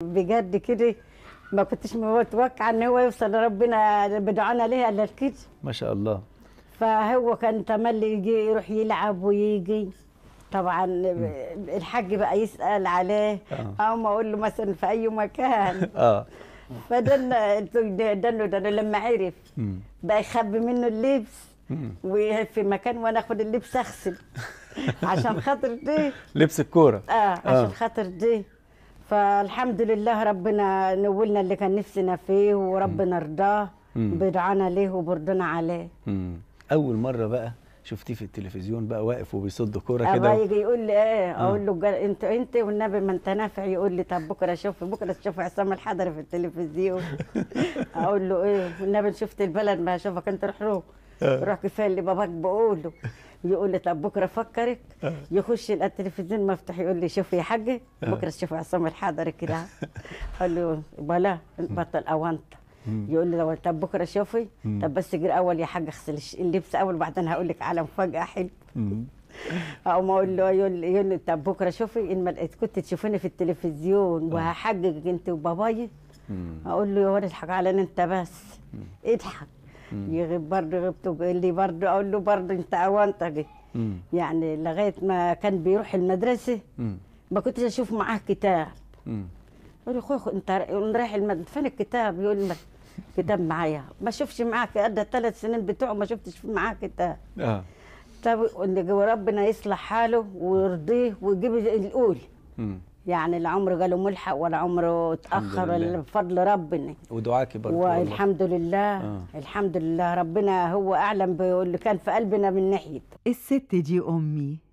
بجد كده ما كنتش متوقعه ان هو يوصل ربنا بدعانا ليه الا كده ما شاء الله فهو كان تملي يجي يروح يلعب ويجي طبعا الحاج بقى يسال عليه او آه. ما اقول له مثلا في اي مكان اه فدنا دنا دنا لما عرف بقى يخبي منه اللبس وفي مكان وانا اخد اللبس اغسل عشان خاطر دي لبس الكوره اه عشان آه. خاطر دي فالحمد لله ربنا نولنا اللي كان نفسنا فيه وربنا رضاه برعانا ليه وبرضنا عليه اول مره بقى شفتيه في التلفزيون بقى واقف وبيصد كوره كده اه يجي يقول لي ايه اقول له جل... انت انت والنبي ما انت نافع يقول لي طب بكره شوف بكره تشوف عصام الحضري في التلفزيون اقول له ايه والنبي شفت البلد ما هشوفك انت روح روح آه. روح كفايه اللي باباك بقوله يقول لي طب بكره فكرك آه. يخش التلفزيون مفتوح يقول لي شوفي يا حقي آه. بكره تشوفي عصام الحضري كده اقول له بلا بطل اوانت يقول لي طب بكره شوفي طب بس جري اول يا حاج اغسل اللبس اول وبعدين هقول لك على مفاجاه حلوه اقوم اقول له يقول لي طب بكره شوفي ان ما كنت تشوفيني في التلفزيون آه. وهحجج انت وبابايا اقول له يا ولد اضحك على انت بس اضحك يغيب برضه غبته بيقول لي برضه اقول له برضه انت اونطجي يعني لغايه ما كان بيروح المدرسه ما كنتش اشوف معاه كتاب يقول لي اخويا انت رايح المدرسه فين الكتاب يقول لي كتاب معايا ما اشوفش معاه قد الثلاث سنين بتوعه ما شفتش معاه كتاب اه طب ربنا يصلح حاله ويرضيه ويجيب الاولى يعني لا عمره جاله ملحق ولا عمره اتاخر بفضل ربنا ودعاكي برضه والحمد لله آه. الحمد لله ربنا هو اعلم باللي كان في قلبنا من ناحيه الست دي امي